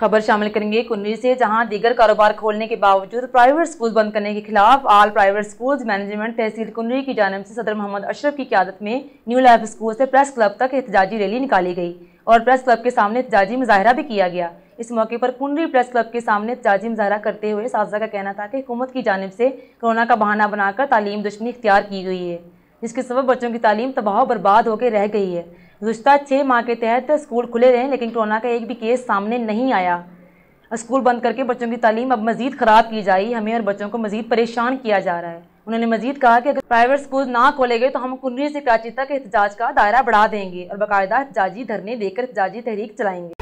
खबर शामिल करेंगे कुन्नी से जहां दीगर कारोबार खोलने के बावजूद प्राइवेट स्कूल बंद करने के खिलाफ आल प्राइवेट स्कूल्स मैनेजमेंट तहसील कुन्नी की जानब से सदर मोहम्मद अशरफ की क्यादत में न्यू लाइफ स्कूल से प्रेस क्लब तक एहतजाजी रैली निकाली गई और प्रेस क्लब के सामने एहतजाजी मुजाहरा भी किया गया इस मौके पर कुंडरी प्रेस क्लब के सामने एहतजाजी मुजाहरा करते हुए साजा का कहना था कि हुकूमत की जानब से कोरोना का बहाना बनाकर तालीम दुश्मनी इख्तियार की गई है जिसके सबब बच्चों की तालीम तबाह बर्बाद होकर रह गई है गुजता छः माह के तहत स्कूल खुले रहे लेकिन कोरोना का एक भी केस सामने नहीं आया स्कूल बंद करके बच्चों की तालीम अब मज़ीद ख़राब की रही हमें और बच्चों को मज़ीद परेशान किया जा रहा है उन्होंने मजीद कहा कि अगर प्राइवेट स्कूल ना खोले गए तो हम कुन्नी से कराची तक एहतजाज का दायरा बढ़ा देंगे और बाकायदा एहतजाजी धरने देकर एहतजाजी तहरीक चलाएंगे